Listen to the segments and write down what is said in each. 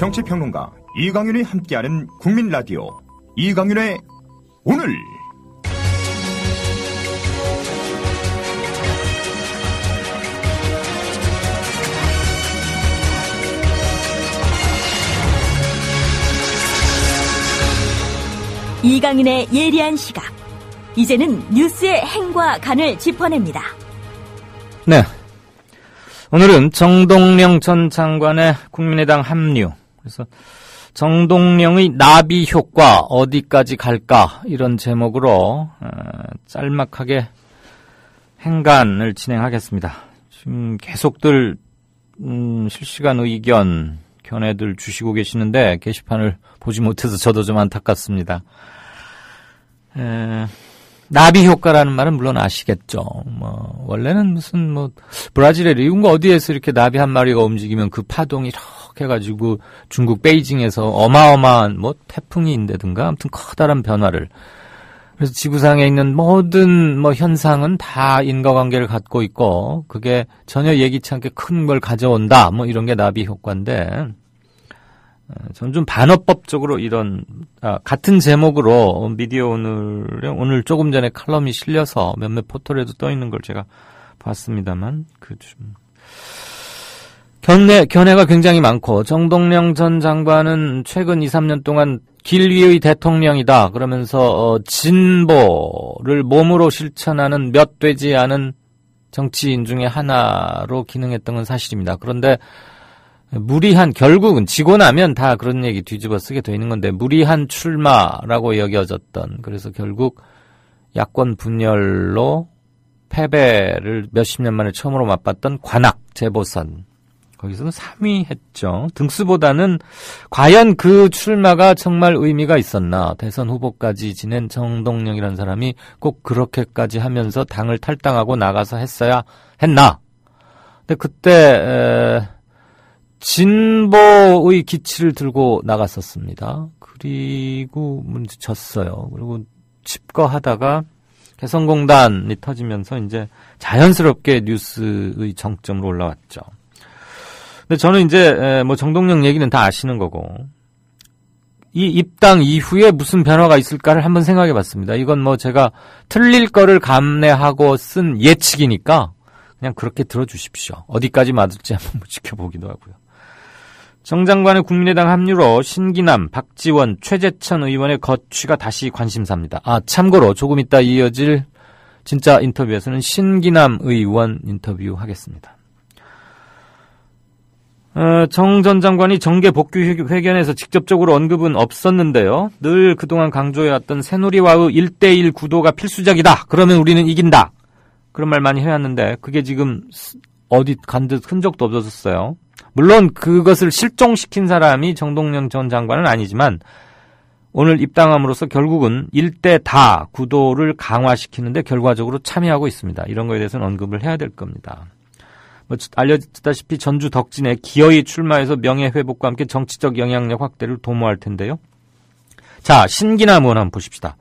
정치평론가 이강윤이 함께하는 국민 라디오 이강윤의 오늘 이강윤의 예리한 시각 이제는 뉴스의 행과 간을 짚어냅니다. 네. 오늘은 정동영 전 장관의 국민의당 합류 그래서 정동영의 나비 효과 어디까지 갈까 이런 제목으로 어, 짤막하게 행간을 진행하겠습니다. 지금 계속들 음, 실시간 의견 견해들 주시고 계시는데 게시판을 보지 못해서 저도 좀 안타깝습니다. 에, 나비 효과라는 말은 물론 아시겠죠. 뭐 원래는 무슨 뭐 브라질의 리운가 어디에서 이렇게 나비 한 마리가 움직이면 그 파동이 시작해가지고 중국 베이징에서 어마어마한 뭐 태풍이인데든가 아무튼 커다란 변화를 그래서 지구상에 있는 모든 뭐 현상은 다 인과관계를 갖고 있고 그게 전혀 예기치 않게 큰 걸 가져온다 뭐 이런 게 나비 효과인데 전좀 어, 반어법적으로 이런 아, 같은 제목으로 미디어 오늘 오늘 조금 전에 칼럼이 실려서 몇몇 포털에도 떠 있는 걸 제가 봤습니다만 그좀 견해, 견해가 굉장히 많고 정동영 전 장관은 최근 2, 3년 동안 길 위의 대통령이다 그러면서 어, 진보를 몸으로 실천하는 몇 되지 않은 정치인 중의 하나로 기능했던 건 사실입니다. 그런데 무리한 결국은 지고 나면 다 그런 얘기 뒤집어 쓰게 되는 건데 무리한 출마라고 여겨졌던 그래서 결국 야권 분열로 패배를 몇십 년 만에 처음으로 맛봤던 관악 재보선 거기서는 3위 했죠. 등수보다는 과연 그 출마가 정말 의미가 있었나. 대선 후보까지 지낸 정동영이라는 사람이 꼭 그렇게까지 하면서 당을 탈당하고 나가서 했어야 했나. 근데 그때 에, 진보의 기치를 들고 나갔었습니다. 그리고 졌어요. 그리고 집거하다가 개성공단이 터지면서 이제 자연스럽게 뉴스의 정점으로 올라왔죠. 근데 저는 이제 뭐 정동영 얘기는 다 아시는 거고 이 입당 이후에 무슨 변화가 있을까를 한번 생각해 봤습니다. 이건 뭐 제가 틀릴 거를 감내하고 쓴 예측이니까 그냥 그렇게 들어주십시오. 어디까지 맞을지 한번 뭐 지켜보기도 하고요. 정 장관의 국민의당 합류로 신기남, 박지원, 최재천 의원의 거취가 다시 관심사입니다. 아, 참고로 조금 이따 이어질 진짜 인터뷰에서는 신기남 의원 인터뷰 하겠습니다. 어, 정전 장관이 정계 복귀 회견에서 직접적으로 언급은 없었는데요. 늘 그동안 강조해왔던 새누리와의 1대1 구도가 필수적이다. 그러면 우리는 이긴다. 그런 말 많이 해왔는데 그게 지금 어디 간 듯 흔적도 없어졌어요. 물론 그것을 실종시킨 사람이 정동영 전 장관은 아니지만 오늘 입당함으로써 결국은 1대 다 구도를 강화시키는데 결과적으로 참여하고 있습니다. 이런 거에 대해서는 언급을 해야 될 겁니다. 뭐 알려졌다시피 전주 덕진에 기어이 출마해서 명예 회복과 함께 정치적 영향력 확대를 도모할 텐데요. 자, 신기남 의원 한번 보십시다.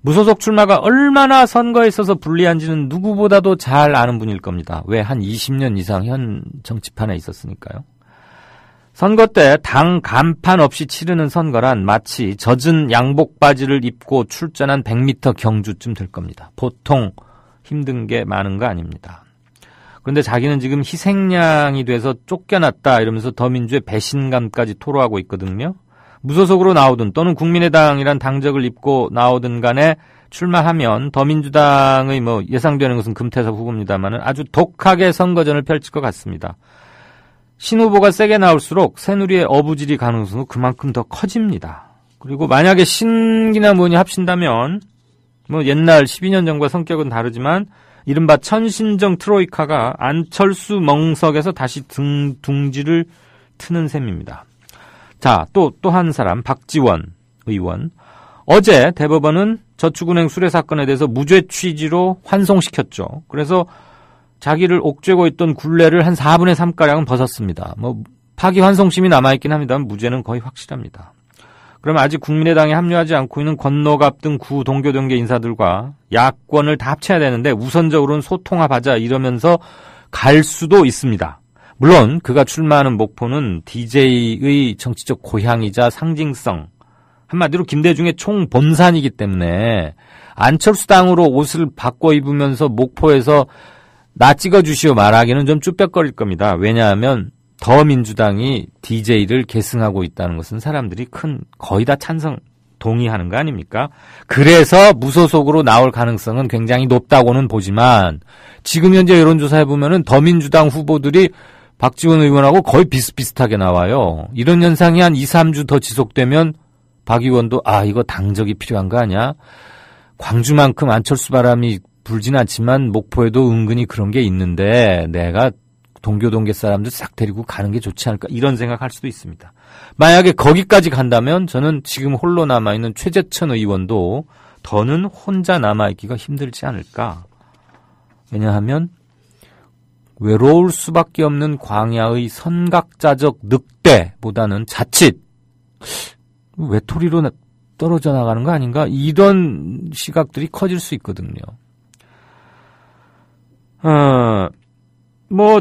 무소속 출마가 얼마나 선거에 있어서 불리한지는 누구보다도 잘 아는 분일 겁니다. 왜 한 20년 이상 현 정치판에 있었으니까요. 선거 때 당 간판 없이 치르는 선거란 마치 젖은 양복 바지를 입고 출전한 100m 경주쯤 될 겁니다. 보통 힘든 게 많은 거 아닙니다. 근데 자기는 지금 희생양이 돼서 쫓겨났다 이러면서 더민주의 배신감까지 토로하고 있거든요. 무소속으로 나오든 또는 국민의당이란 당적을 입고 나오든 간에 출마하면 더민주당의 뭐 예상되는 것은 금태섭 후보입니다만은 아주 독하게 선거전을 펼칠 것 같습니다. 신 후보가 세게 나올수록 새누리의 어부질이 가능성은 그만큼 더 커집니다. 그리고 만약에 신기나 뭐니 합친다면 뭐 옛날 12년 전과 성격은 다르지만 이른바 천신정 트로이카가 안철수 멍석에서 다시 등, 둥지를 트는 셈입니다. 자, 또, 또 한 사람, 박지원 의원. 어제 대법원은 저축은행 수뢰 사건에 대해서 무죄 취지로 환송시켰죠. 그래서 자기를 옥죄고 있던 굴레를 한 4분의 3가량은 벗었습니다. 뭐, 파기환송심이 남아있긴 합니다만 무죄는 거의 확실합니다. 그럼 아직 국민의당에 합류하지 않고 있는 권노갑등 구 동교 동계 인사들과 야권을 다 합쳐야 되는데 우선적으로는 소통합하자 이러면서 갈 수도 있습니다. 물론 그가 출마하는 목포는 DJ의 정치적 고향이자 상징성 한마디로 김대중의 총본산이기 때문에 안철수당으로 옷을 바꿔 입으면서 목포에서 나 찍어주시오 말하기는 좀 쭈뼛거릴 겁니다. 왜냐하면 더민주당이 DJ를 계승하고 있다는 것은 사람들이 큰 거의 다 찬성 동의하는 거 아닙니까? 그래서 무소속으로 나올 가능성은 굉장히 높다고는 보지만 지금 현재 여론조사해 보면은 더민주당 후보들이 박지원 의원하고 거의 비슷비슷하게 나와요. 이런 현상이 한 2, 3주 더 지속되면 박 의원도 아 이거 당적이 필요한 거 아니야? 광주만큼 안철수 바람이 불진 않지만 목포에도 은근히 그런 게 있는데 내가 동교 동계 사람들 싹 데리고 가는 게 좋지 않을까 이런 생각할 수도 있습니다. 만약에 거기까지 간다면 저는 지금 홀로 남아 있는 최재천 의원도 더는 혼자 남아 있기가 힘들지 않을까. 왜냐하면 외로울 수밖에 없는 광야의 선각자적 늑대보다는 자칫 외톨이로 떨어져 나가는 거 아닌가 이런 시각들이 커질 수 있거든요. 어, 뭐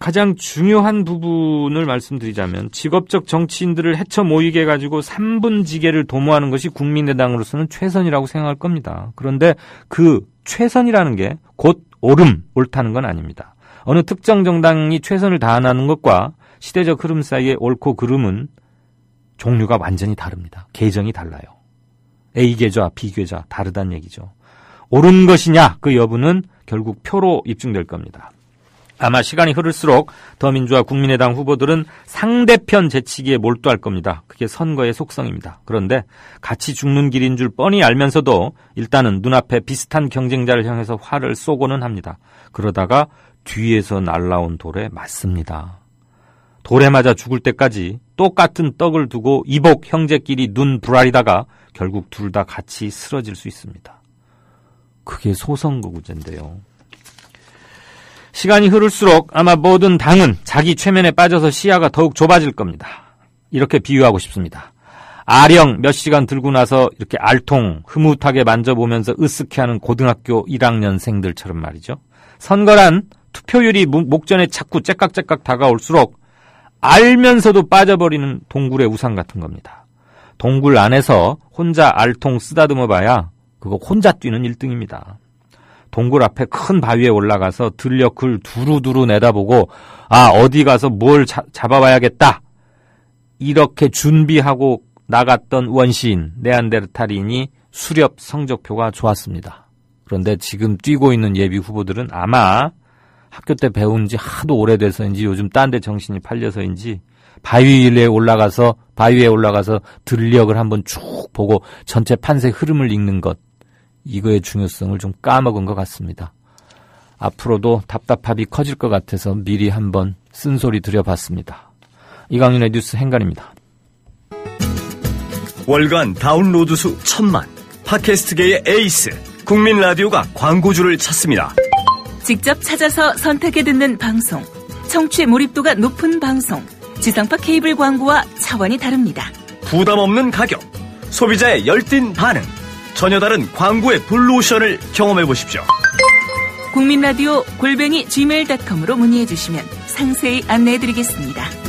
가장 중요한 부분을 말씀드리자면 직업적 정치인들을 헤쳐 모이게 해 가지고 3분 지계를 도모하는 것이 국민의당으로서는 최선이라고 생각할 겁니다. 그런데 그 최선이라는 게 곧 옳음, 옳다는 건 아닙니다. 어느 특정 정당이 최선을 다하는 것과 시대적 흐름 사이의 옳고 그름은 종류가 완전히 다릅니다. 계정이 달라요. A계좌, B계좌 다르다는 얘기죠. 옳은 것이냐 그 여부는 결국 표로 입증될 겁니다. 아마 시간이 흐를수록 더민주와 국민의당 후보들은 상대편 제치기에 몰두할 겁니다. 그게 선거의 속성입니다. 그런데 같이 죽는 길인 줄 뻔히 알면서도 일단은 눈앞에 비슷한 경쟁자를 향해서 화를 쏘고는 합니다. 그러다가 뒤에서 날라온 돌에 맞습니다. 돌에 맞아 죽을 때까지 똑같은 떡을 두고 이복 형제끼리 눈 불알이다가 결국 둘 다 같이 쓰러질 수 있습니다. 그게 소선거구제인데요. 시간이 흐를수록 아마 모든 당은 자기 최면에 빠져서 시야가 더욱 좁아질 겁니다. 이렇게 비유하고 싶습니다. 아령 몇 시간 들고 나서 이렇게 알통 흐뭇하게 만져보면서 으쓱해하는 고등학교 1학년생들처럼 말이죠. 선거란 투표율이 목전에 자꾸 째깍째깍 다가올수록 알면서도 빠져버리는 동굴의 우상 같은 겁니다. 동굴 안에서 혼자 알통 쓰다듬어 봐야 그거 혼자 뛰는 1등입니다. 동굴 앞에 큰 바위에 올라가서 들녘을 두루두루 내다보고 아 어디 가서 뭘 자, 잡아봐야겠다 이렇게 준비하고 나갔던 원시인 네안데르탈인이 수렵 성적표가 좋았습니다. 그런데 지금 뛰고 있는 예비 후보들은 아마 학교 때 배운 지 하도 오래돼서인지 요즘 딴 데 정신이 팔려서인지 바위 위에 올라가서 바위에 올라가서 들녘을 한번 쭉 보고 전체 판세 흐름을 읽는 것 이거의 중요성을 좀 까먹은 것 같습니다. 앞으로도 답답함이 커질 것 같아서 미리 한번 쓴소리 드려봤습니다. 이강윤의 뉴스 행간입니다. 월간 다운로드 수 천만, 팟캐스트계의 에이스, 국민 라디오가 광고주를 찾습니다. 직접 찾아서 선택해 듣는 방송, 청취 몰입도가 높은 방송, 지상파 케이블 광고와 차원이 다릅니다. 부담 없는 가격, 소비자의 열띤 반응. 전혀 다른 광고의 블루오션을 경험해 보십시오. 국민라디오 골뱅이 gmail.com으로 문의해 주시면 상세히 안내해 드리겠습니다.